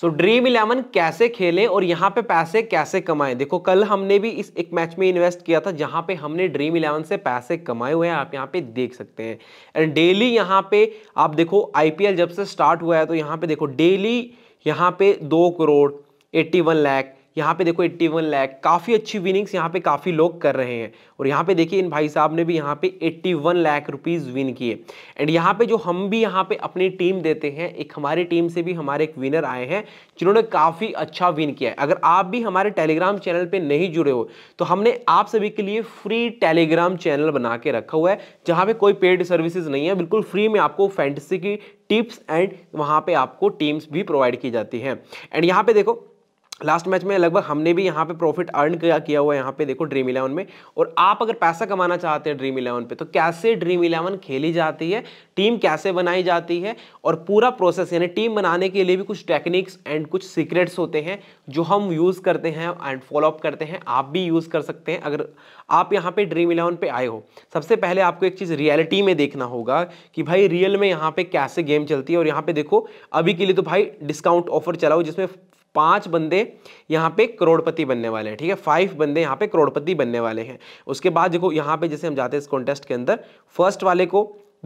सो dream eleven कैसे खेलें और यहाँ पे पैसे कैसे कमाएं देखो कल हमने भी इस एक मैच में इन्वेस्ट किया था जहाँ पे हमने ड्रीम इलेवन से पैसे कमाए हुए हैं आप यहाँ पे देख सकते हैं एंड डेली यहाँ पे आप देखो आईपीएल जब से स्टार्ट हुआ है तो यहाँ पे देखो डेली यहाँ पे दो करोड़ एट्टी वन लैख यहाँ पे देखो 81 लैख काफ़ी अच्छी विनिंग्स यहाँ पे काफ़ी लोग कर रहे हैं और यहाँ पे देखिए इन भाई साहब ने भी यहाँ पे 81 लैख रुपीज़ विन किए एंड यहाँ पे जो हम भी यहाँ पे अपनी टीम देते हैं एक हमारी टीम से भी हमारे एक विनर आए हैं जिन्होंने काफ़ी अच्छा विन किया है अगर आप भी हमारे टेलीग्राम चैनल पर नहीं जुड़े हो तो हमने आप सभी के लिए फ्री टेलीग्राम चैनल बना के रखा हुआ है जहाँ पर कोई पेड सर्विसेज नहीं है बिल्कुल फ्री में आपको फैंटसी की टिप्स एंड वहाँ पे आपको टीम्स भी प्रोवाइड की जाती हैं एंड यहाँ पे देखो लास्ट मैच में लगभग हमने भी यहाँ पे प्रॉफिट अर्न किया किया हुआ है यहाँ पे देखो ड्रीम इलेवन में और आप अगर पैसा कमाना चाहते हैं ड्रीम इलेवन पे तो कैसे ड्रीम इलेवन खेली जाती है टीम कैसे बनाई जाती है और पूरा प्रोसेस यानी टीम बनाने के लिए भी कुछ टेक्निक्स एंड कुछ सीक्रेट्स होते हैं जो हम यूज़ करते हैं एंड फॉलोअप करते हैं आप भी यूज़ कर सकते हैं अगर आप यहाँ पर ड्रीम इलेवन पर आए हो सबसे पहले आपको एक चीज़ रियलिटी में देखना होगा कि भाई रियल में यहाँ पर कैसे गेम चलती है और यहाँ पर देखो अभी के लिए तो भाई डिस्काउंट ऑफर चलाओ जिसमें पांच बंदे यहाँ पे करोड़पति बनने वाले हैं ठीक है फाइव बंदे यहाँ पे करोड़पति बनने वाले हैं उसके बाद देखो यहाँ पे जैसे हम जाते हैं इस कॉन्टेस्ट के अंदर फर्स्ट वाले को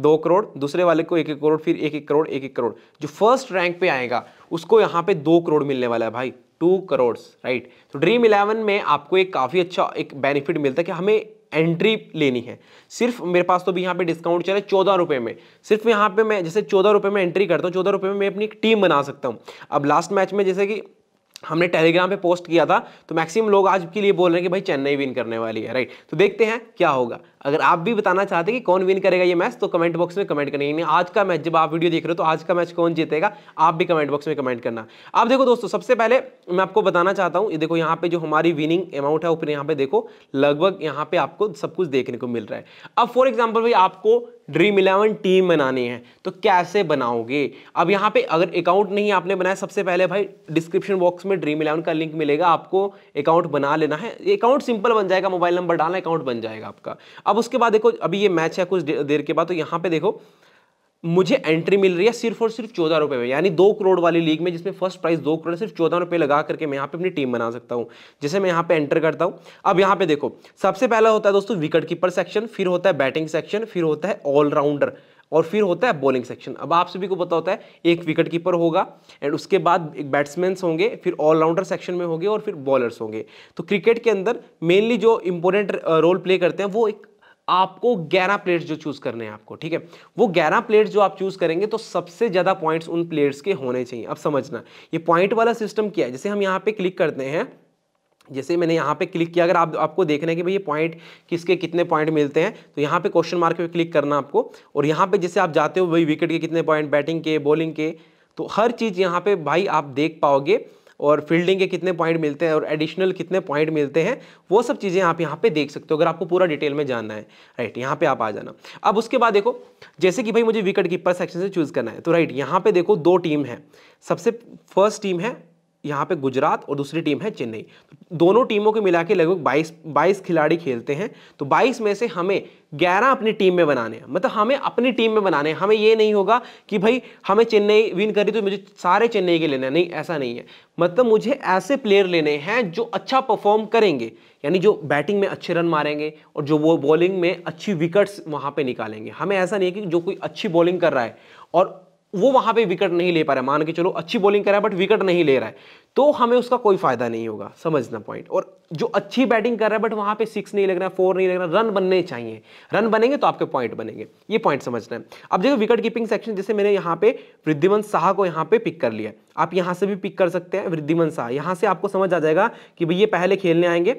दो करोड़ दूसरे वाले को एक एक करोड़ फिर एक एक करोड़ एक एक करोड़ जो फर्स्ट रैंक पे आएगा उसको यहाँ पे दो करोड़ मिलने वाला है भाई टू करोड़ राइट तो ड्रीम इलेवन में आपको एक काफ़ी अच्छा एक बेनिफिट मिलता है कि हमें एंट्री लेनी है सिर्फ मेरे पास तो भी यहाँ पे डिस्काउंट चले चौदह रुपये में सिर्फ यहाँ पे मैं जैसे चौदह रुपये में एंट्री करता हूँ चौदह रुपये में मैं अपनी एक टीम बना सकता हूँ अब लास्ट मैच में जैसे कि हमने टेलीग्राम पे पोस्ट किया था तो मैक्सिमम लोग आज के लिए बोल रहे हैं कि भाई चेन्नई विन करने वाली है राइट तो देखते हैं क्या होगा अगर आप भी बताना चाहते हैं कि कौन विन करेगा ये मैच तो कमेंट बॉक्स में कमेंट करेंगे नहीं आज का मैच जब आप वीडियो देख रहे हो तो आज का मैच कौन जीतेगा आप भी कमेंट बॉक्स में कमेंट करना आप देखो दोस्तों सबसे पहले मैं आपको बताना चाहता हूँ देखो यहाँ पे जो हमारी विनिंग अमाउंट है ऊपर यहाँ पे देखो लगभग यहाँ पे आपको सब कुछ देखने को मिल रहा है अब फॉर एग्जाम्पल भाई आपको ड्रीम इलेवन टीम बनानी है तो कैसे बनाओगे अब यहाँ पे अगर अकाउंट नहीं आपने बनाया सबसे पहले भाई डिस्क्रिप्शन बॉक्स में ड्रीम इलेवन का लिंक मिलेगा आपको अकाउंट बना लेना है अकाउंट सिंपल बन जाएगा मोबाइल नंबर डालना अकाउंट बन जाएगा आपका अब उसके बाद देखो अभी ये मैच है कुछ देर के बाद तो यहाँ पे देखो मुझे एंट्री मिल रही है सिर्फ और सिर्फ चौदह रुपये में यानी दो करोड़ वाली लीग में जिसमें फर्स्ट प्राइस दो करोड़ सिर्फ चौदह रुपये लगा करके मैं यहाँ पे अपनी टीम बना सकता हूँ जैसे मैं यहाँ पे एंटर करता हूँ अब यहाँ पे देखो सबसे पहला होता है दोस्तों विकेट कीपर सेक्शन फिर होता है बैटिंग सेक्शन फिर होता है ऑलराउंडर और फिर होता है बॉलिंग सेक्शन अब आप सभी को पता होता है एक विकेट कीपर होगा एंड उसके बाद एक बैट्समैन होंगे फिर ऑलराउंडर सेक्शन में होंगे और फिर बॉलर्स होंगे तो क्रिकेट के अंदर मेनली जो इंपॉर्टेंट रोल प्ले करते हैं वो एक आपको 11 प्लेयर्स जो चूज करने हैं आपको ठीक है वो 11 प्लेयर्स जो आप चूज करेंगे तो सबसे ज्यादा पॉइंट्स उन प्लेयर्स के होने चाहिए अब समझना ये पॉइंट वाला सिस्टम क्या है जैसे हम यहाँ पे क्लिक करते हैं जैसे मैंने यहाँ पे क्लिक किया अगर आप आपको देखना है कि भाई ये पॉइंट किसके कितने पॉइंट मिलते हैं तो यहाँ पे क्वेश्चन मार्क पे क्लिक करना आपको और यहाँ पे जैसे आप जाते हो भाई विकेट के कितने पॉइंट बैटिंग के बॉलिंग के तो हर चीज़ यहाँ पे भाई आप देख पाओगे और फील्डिंग के कितने पॉइंट मिलते हैं और एडिशनल कितने पॉइंट मिलते हैं वो सब चीज़ें आप यहाँ पे देख सकते हो अगर आपको पूरा डिटेल में जानना है राइट यहाँ पे आप आ जाना अब उसके बाद देखो जैसे कि भाई मुझे विकेट कीपर सेक्शन से चूज़ करना है तो राइट यहाँ पे देखो दो टीम है सबसे फर्स्ट टीम है यहाँ पे गुजरात और दूसरी टीम है चेन्नई दोनों टीमों को मिला के लगभग 22 22 खिलाड़ी खेलते हैं तो 22 में से हमें 11 अपनी टीम में बनाने हैं मतलब हमें अपनी टीम में बनाने हैं हमें ये नहीं होगा कि भाई हमें चेन्नई विन करी तो मुझे सारे चेन्नई के लेने हैं नहीं ऐसा नहीं है मतलब मुझे ऐसे प्लेयर लेने हैं जो अच्छा परफॉर्म करेंगे यानी जो बैटिंग में अच्छे रन मारेंगे और जो वो बॉलिंग में अच्छी विकेट्स वहाँ पर निकालेंगे हमें ऐसा नहीं है कि जो कोई अच्छी बॉलिंग कर रहा है और वो वहां पे विकेट नहीं ले पा रहा है मान के चलो अच्छी बॉलिंग कर रहा है बट विकेट नहीं ले रहा है तो हमें उसका कोई फायदा नहीं होगा समझना पॉइंट और जो अच्छी बैटिंग कर रहा है बट वहां पे सिक्स नहीं लग रहा है फोर नहीं लग रहा रन बनने चाहिए रन बनेंगे तो आपके पॉइंट बनेंगे ये पॉइंट समझना है अब देखो विकेट कीपिंग सेक्शन जैसे मैंने यहाँ पे वृद्धिवंत शाह को यहाँ पे पिक कर लिया आप यहाँ से भी पिक कर सकते हैं वृद्धिवंत शाह यहाँ से आपको समझ आ जाएगा कि भाई ये पहले खेलने आएंगे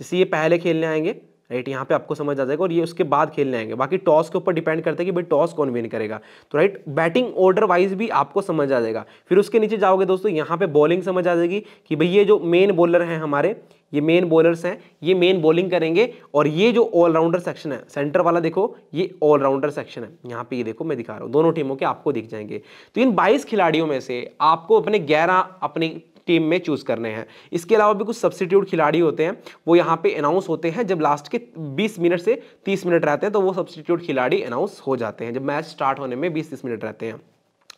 जैसे ये पहले खेलने आएंगे राइट यहाँ पे आपको समझ आ जाएगा और ये उसके बाद खेलने आएंगे बाकी टॉस के ऊपर डिपेंड करता है कि भाई टॉस कौन विन करेगा तो राइट बैटिंग ऑर्डर वाइज भी आपको समझ आ जाएगा फिर उसके नीचे जाओगे दोस्तों यहाँ पे बॉलिंग समझ आ जाएगी कि भाई ये जो मेन बॉलर हैं हमारे ये मेन बॉलर्स हैं ये मेन बॉलिंग करेंगे और ये जो ऑलराउंडर सेक्शन है सेंटर वाला देखो ये ऑलराउंडर सेक्शन है यहाँ पे ये देखो मैं दिखा रहा हूँ दोनों टीमों के आपको दिख जाएंगे तो इन 22 खिलाड़ियों में से आपको अपने 11 अपने टीम में चूज करने हैं इसके अलावा भी कुछ सब्सटीट्यूट खिलाड़ी होते हैं वो यहाँ पे अनाउंस होते हैं जब लास्ट के बीस मिनट से तीस मिनट रहते हैं तो वो सब्सिट्यूट खिलाड़ी अनाउंस हो जाते हैं जब मैच स्टार्ट होने में बीस तीस मिनट रहते हैं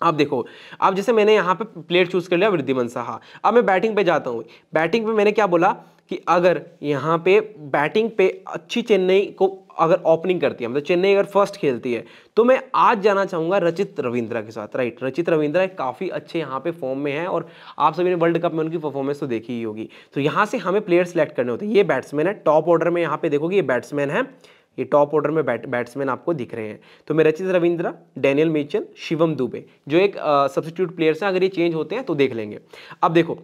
अब देखो अब जैसे मैंने यहाँ पे प्लेयर चूज कर लिया वृद्धिमन साहा अब मैं बैटिंग पे जाता हूँ बैटिंग पे मैंने क्या बोला कि अगर यहाँ पे बैटिंग पे अच्छी चेन्नई को अगर ओपनिंग करती है मतलब चेन्नई अगर फर्स्ट खेलती है तो मैं आज जाना चाहूँगा रचित रविंद्रा के साथ राइट रचित रविंद्रा काफ़ी अच्छे यहाँ पे फॉर्म में है और आप सभी ने वर्ल्ड कप में उनकी परफॉर्मेंस तो देखी ही होगी तो यहाँ से हमें प्लेयर सेलेक्ट करने होते हैं ये बैट्समैन है टॉप ऑर्डर में यहाँ पे देखोगे ये बैट्समैन है ये टॉप ऑर्डर में बैट बैट्समैन आपको दिख रहे हैं तो मैं रचित रविंद्रा डैनियल मिचन शिवम दुबे जो एक सब्सिट्यूट प्लेयर्स हैं अगर ये चेंज होते हैं तो देख लेंगे अब देखो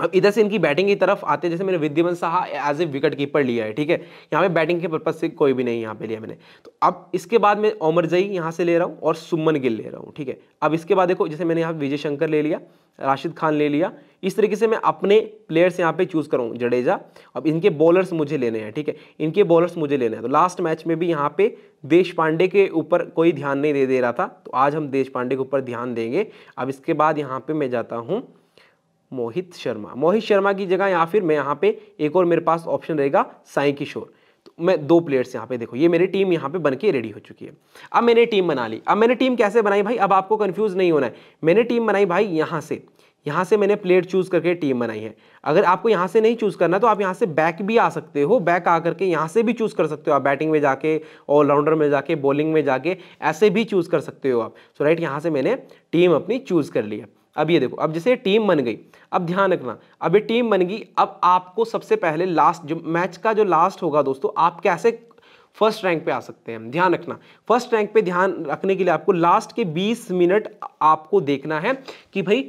अब इधर से इनकी बैटिंग की तरफ आते हैं जैसे मैंने Wriddhiman Saha as a wicket keeper लिया है ठीक है यहाँ पे बैटिंग के पर्पज से कोई भी नहीं यहाँ पे लिया मैंने तो अब इसके बाद मैं ओमर जई यहाँ से ले रहा हूँ और सुमन गिल ले रहा हूँ ठीक है अब इसके बाद देखो जैसे मैंने यहाँ विजय शंकर ले लिया राशिद खान ले लिया इस तरीके से मैं अपने प्लेयर्स यहाँ पे चूज़ करूँ जडेजा अब इनके बॉलर्स मुझे लेने हैं ठीक है इनके बॉलर्स मुझे लेने हैं तो लास्ट मैच में भी यहाँ पे देश पांडे के ऊपर कोई ध्यान नहीं दे दे रहा था तो आज हम देश पांडे के ऊपर ध्यान देंगे अब इसके बाद यहाँ पे मैं जाता हूँ मोहित शर्मा मोहित शर्मा की जगह या फिर मैं यहाँ पे एक और मेरे पास ऑप्शन रहेगा साई किशोर तो मैं दो प्लेयर्स यहाँ पे देखो ये मेरी टीम यहाँ पे बन के रेडी हो चुकी है अब मैंने टीम बना ली अब मैंने टीम कैसे बनाई भाई अब आपको कन्फ्यूज नहीं होना है मैंने टीम बनाई भाई यहाँ से यहाँ से मैंने प्लेयर चूज करके टीम बनाई है अगर आपको यहाँ से नहीं चूज करना तो आप यहाँ से बैक भी आ सकते हो बैक आ करके यहाँ से भी चूज कर सकते हो आप बैटिंग में जाके ऑलराउंडर में जाके बॉलिंग में जाके ऐसे भी चूज कर सकते हो आप सो राइट यहाँ से मैंने टीम अपनी चूज कर ली है अब ये देखो अब जैसे टीम बन गई अब ध्यान रखना अभी टीम बनेगी अब आपको सबसे पहले लास्ट जो मैच का जो लास्ट होगा दोस्तों आप कैसे फर्स्ट रैंक पे आ सकते हैं ध्यान रखना फर्स्ट रैंक पे ध्यान रखने के लिए आपको लास्ट के 20 मिनट आपको देखना है कि भाई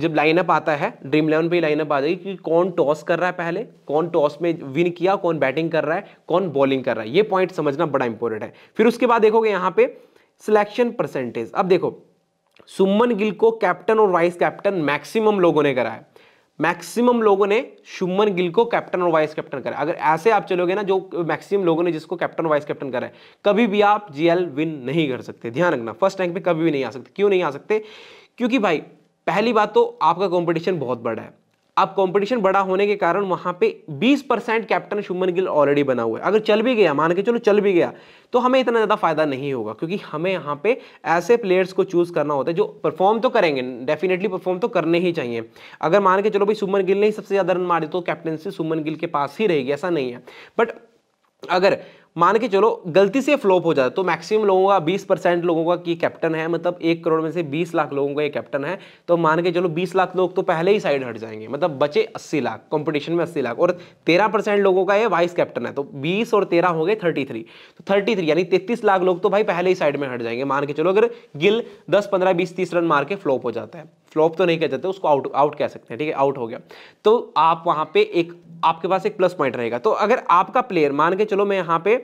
जब लाइनअप आता है ड्रीम इलेवन पे लाइनअप आ जाएगी कि कौन टॉस कर रहा है पहले कौन टॉस में विन किया कौन बैटिंग कर रहा है कौन बॉलिंग कर रहा है ये पॉइंट समझना बड़ा इंपॉर्टेंट है फिर उसके बाद देखोगे यहाँ पे सिलेक्शन परसेंटेज अब देखो सुमन गिल को कैप्टन और वाइस कैप्टन मैक्सिमम लोगों ने करा है मैक्सिमम लोगों ने सुमन गिल को कैप्टन और वाइस कैप्टन करा अगर ऐसे आप चलोगे ना जो मैक्सिमम लोगों ने जिसको कैप्टन और वाइस कैप्टन करा है कभी भी आप जीएल विन नहीं कर सकते ध्यान रखना फर्स्ट रैंक पे कभी भी नहीं आ सकते क्यों नहीं आ सकते क्योंकि भाई पहली बात तो आपका कंपटीशन बहुत बड़ा है अब कंपटीशन बड़ा होने के कारण वहां पे 20 percent captain Shubman Gill already बना हुआ है अगर चल भी गया मान के चलो चल भी गया तो हमें इतना ज़्यादा फायदा नहीं होगा क्योंकि हमें यहाँ पे ऐसे प्लेयर्स को चूज़ करना होता है जो परफॉर्म तो करेंगे डेफिनेटली परफॉर्म तो करने ही चाहिए अगर मान के चलो भाई सुमन गिल ने ही सबसे ज़्यादा रन मारे तो कैप्टनसी सुमन गिल के पास ही रहेगी ऐसा नहीं है बट अगर मान के चलो गलती से फ्लॉप हो जाता तो मैक्सिमम लोगों का 20 परसेंट लोगों का कि कैप्टन है मतलब एक करोड़ में से 20 लाख लोगों का ये कैप्टन है तो मान के चलो 20 लाख लोग तो पहले ही साइड हट जाएंगे मतलब बचे 80 लाख कंपटीशन में 80 लाख और 13 परसेंट लोगों का ये वाइस कैप्टन है तो 20 और 13 हो गए 33 तो 33 यानी 33 लाख लोग तो भाई पहले ही साइड में हट जाएंगे मान के चलो अगर गिल दस पंद्रह बीस तीस रन मार के फ्लॉप हो जाता है फ्लॉप तो नहीं कह जाते उसको आउट आउट कह सकते हैं ठीक है आउट हो गया तो आप वहाँ पे एक आपके पास एक प्लस पॉइंट रहेगा तो अगर आपका प्लेयर मान के चलो मैं यहाँ पे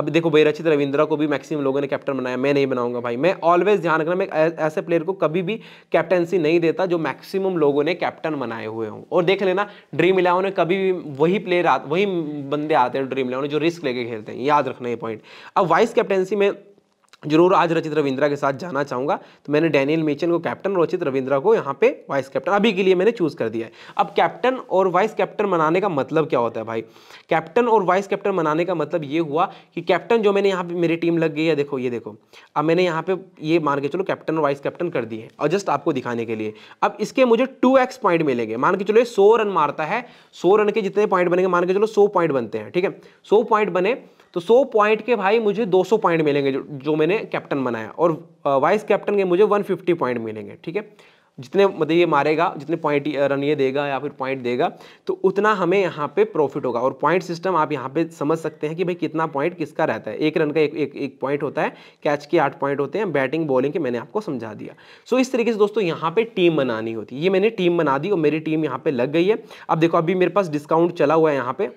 अब देखो भाई रचित रविंद्रा को भी मैक्सिमम लोगों ने कैप्टन बनाया मैं नहीं बनाऊंगा भाई मैं ऑलवेज ध्यान रखना मैं ऐसे प्लेयर को कभी भी कैप्टनसी नहीं देता जो मैक्सिमम लोगों ने कैप्टन बनाए हुए हों और देख लेना ड्रीम इलेवन में कभी भी वही प्लेयर वही बंदे आते हैं ड्रीम इलेवन जो रिस्क लेके खेलते हैं याद रखना ये पॉइंट अब वाइस कैप्टनसी में जरूर आज रचित रविंद्रा के साथ जाना चाहूँगा तो मैंने डैनियल मेचन को कैप्टन रचित रविंद्रा को यहाँ पे वाइस कैप्टन अभी के लिए मैंने चूज़ कर दिया है अब कैप्टन और वाइस कैप्टन बनाने का मतलब क्या होता है भाई कैप्टन और वाइस कैप्टन बनाने का मतलब ये हुआ कि कैप्टन जो मैंने यहाँ पर मेरी टीम लग गई है देखो ये देखो अब मैंने यहाँ पर ये मान के चलो कैप्टन और वाइस कैप्टन कर दिए और जस्ट आपको दिखाने के लिए अब इसके मुझे टू पॉइंट मिलेंगे मान के चलो ये सौ रन मारता है सौ रन के जितने पॉइंट बनेंगे मान के चलो सौ पॉइंट बनते हैं ठीक है सौ पॉइंट बने तो 100 पॉइंट के भाई मुझे 200 पॉइंट मिलेंगे जो जो मैंने कैप्टन बनाया और वाइस कैप्टन के मुझे 150 पॉइंट मिलेंगे ठीक है जितने मतलब ये मारेगा जितने पॉइंट रन ये देगा या फिर पॉइंट देगा तो उतना हमें यहाँ पे प्रॉफिट होगा और पॉइंट सिस्टम आप यहाँ पे समझ सकते हैं कि भाई कितना पॉइंट किसका रहता है एक रन का एक एक, एक पॉइंट होता है कैच के आठ पॉइंट होते हैं बैटिंग बॉलिंग के मैंने आपको समझा दिया सो इस तरीके से दोस्तों यहाँ पर टीम बनानी होती है ये मैंने टीम बना दी और मेरी टीम यहाँ पर लग गई है अब देखो अभी मेरे पास डिस्काउंट चला हुआ है यहाँ पर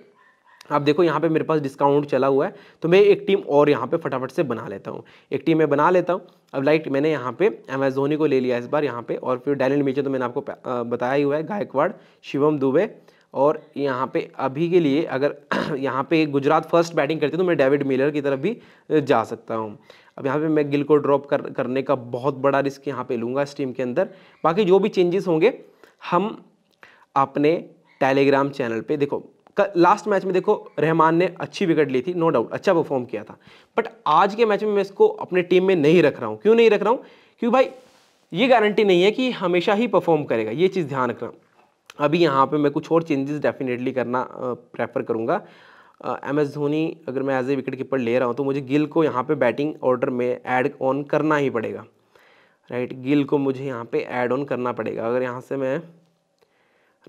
आप देखो यहाँ पे मेरे पास डिस्काउंट चला हुआ है तो मैं एक टीम और यहाँ पे फटाफट से बना लेता हूँ एक टीम मैं बना लेता हूँ अब लाइक मैंने यहाँ पे अमेजोनी को ले लिया इस बार यहाँ पे और फिर डैलन मिर्चा तो मैंने आपको बताया ही हुआ है गायकवाड़ शिवम दुबे और यहाँ पे अभी के लिए अगर यहाँ पे गुजरात फर्स्ट बैटिंग करती तो मैं डेविड मिलर की तरफ भी जा सकता हूँ अब यहाँ पे मैं गिल को ड्रॉप कर करने का बहुत बड़ा रिस्क यहाँ पे लूँगा इस टीम के अंदर बाकी जो भी चेंजेस होंगे हम अपने टेलीग्राम चैनल पे देखो लास्ट मैच में देखो रहमान ने अच्छी विकेट ली थी नो डाउट अच्छा परफॉर्म किया था बट आज के मैच में मैं इसको अपने टीम में नहीं रख रहा हूँ क्यों नहीं रख रहा हूँ क्योंकि भाई ये गारंटी नहीं है कि हमेशा ही परफॉर्म करेगा ये चीज़ ध्यान रखना अभी यहाँ पे मैं कुछ और चेंजेस डेफिनेटली करना प्रेफर करूँगा एम एस धोनी अगर मैं एज ए विकेट कीपर ले रहा हूँ तो मुझे गिल को यहाँ पे बैटिंग ऑर्डर में ऐड ऑन करना ही पड़ेगा राइट गिल को मुझे यहाँ पे ऐड ऑन करना पड़ेगा अगर यहाँ से मैं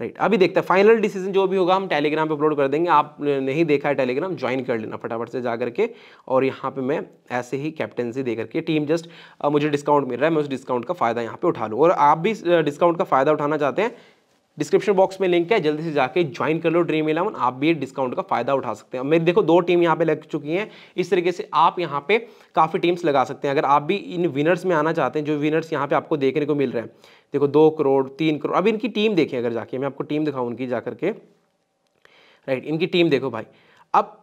राइट right. अभी देखते हैं फाइनल डिसीजन जो भी होगा हम टेलीग्राम पे अपलोड कर देंगे आप नहीं देखा है टेलीग्राम ज्वाइन कर लेना फटाफट से जा करके और यहाँ पे मैं ऐसे ही कैप्टनसी दे करके टीम जस्ट मुझे डिस्काउंट मिल रहा है मैं उस डिस्काउंट का फ़ायदा यहाँ पे उठा लूँ और आप भी डिस्काउंट का फ़ायदा उठाना चाहते हैं डिस्क्रिप्शन बॉक्स में लिंक है जल्दी से जाके ज्वाइन कर लो ड्रीम इलेवन आप भी डिस्काउंट का फायदा उठा सकते हैं मेरे देखो दो टीम यहाँ पे लग चुकी हैं इस तरीके से आप यहाँ पे काफ़ी टीम्स लगा सकते हैं अगर आप भी इन विनर्स में आना चाहते हैं जो विनर्स यहाँ पे आपको देखने को मिल रहे हैं देखो दो करोड़ तीन करोड़ अब इनकी टीम देखिए अगर जाके मैं आपको टीम दिखाऊँ उनकी जा करके राइट इनकी टीम देखो भाई अब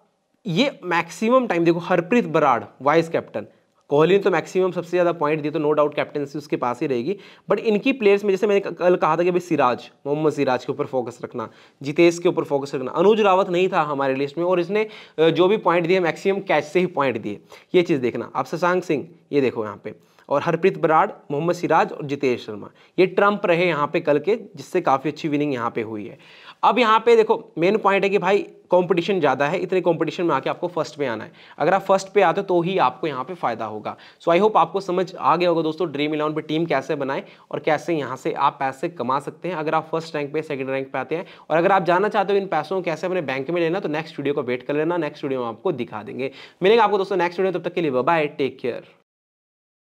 ये मैक्सिमम टाइम देखो हरप्रीत बराड़ वाइस कैप्टन कोहली ने तो मैक्सिमम सबसे ज़्यादा पॉइंट दिए तो नो डाउट कैप्टनसी उसके पास ही रहेगी बट इनकी प्लेयर्स में जैसे मैंने कल कहा था कि भाई सिराज मोहम्मद सिराज के ऊपर फोकस रखना जितेश के ऊपर फोकस रखना अनुज रावत नहीं था हमारे लिस्ट में और इसने जो भी पॉइंट दिए मैक्सिमम कैच से ही पॉइंट दिए ये चीज़ देखना आप शशांक सिंह ये देखो यहाँ पे और हरप्रीत बराड़ मोहम्मद सिराज और जितेश शर्मा ये ट्रंप रहे यहाँ पे कल के जिससे काफ़ी अच्छी विनिंग यहाँ पे हुई है अब यहाँ पे देखो मेन पॉइंट है कि भाई कंपटीशन ज़्यादा है इतने कंपटीशन में आके आपको फर्स्ट पे आना है अगर आप फर्स्ट पे आते हो तो ही आपको यहाँ पे फायदा होगा सो आई होप आपको समझ आ गया होगा दोस्तों ड्रीम इलेवन पे टीम कैसे बनाए और कैसे यहाँ से आप पैसे कमा सकते हैं अगर आप फर्स्ट रैंक पे सेकंड रैंक पे आते हैं और अगर आप जानना चाहते हो इन पैसों को कैसे अपने बैंक में लेना तो नेक्स्ट वीडियो को वेट कर लेना नेक्स्ट वीडियो में आपको दिखा देंगे मिलेंगे आपको दोस्तों नेक्स्ट वीडियो तब तक के लिए बाय टेक केयर